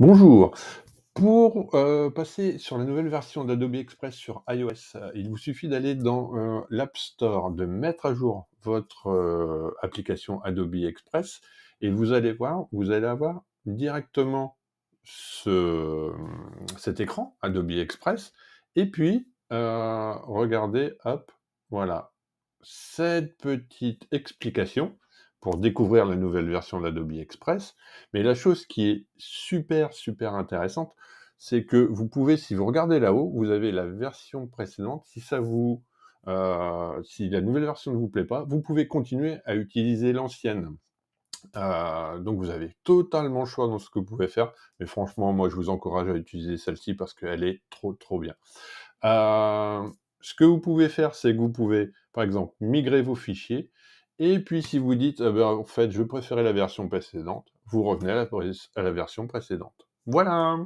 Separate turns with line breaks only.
Bonjour.
Pour euh, passer sur la nouvelle version d'Adobe Express sur iOS, euh, il vous suffit d'aller dans euh, l'App Store, de mettre à jour votre application Adobe Express et vous allez voir, vous allez avoir directement cet écran Adobe Express et puis regardez, hop, voilà, cette petite explication pour découvrir la nouvelle version d'Adobe Express. Mais la chose qui est super, super intéressante, c'est que vous pouvez, si vous regardez là-haut, vous avez la version précédente. Si ça vous, euh, si la nouvelle version ne vous plaît pas, vous pouvez continuer à utiliser l'ancienne. Euh, donc vous avez totalement le choix dans ce que vous pouvez faire. Mais franchement, moi, je vous encourage à utiliser celle-ci parce qu'elle est trop, trop bien. Euh, ce que vous pouvez faire, c'est que vous pouvez, par exemple, migrer vos fichiers. Et puis, si vous dites, eh ben, en fait, je préférais la version précédente, vous revenez à la version précédente. Voilà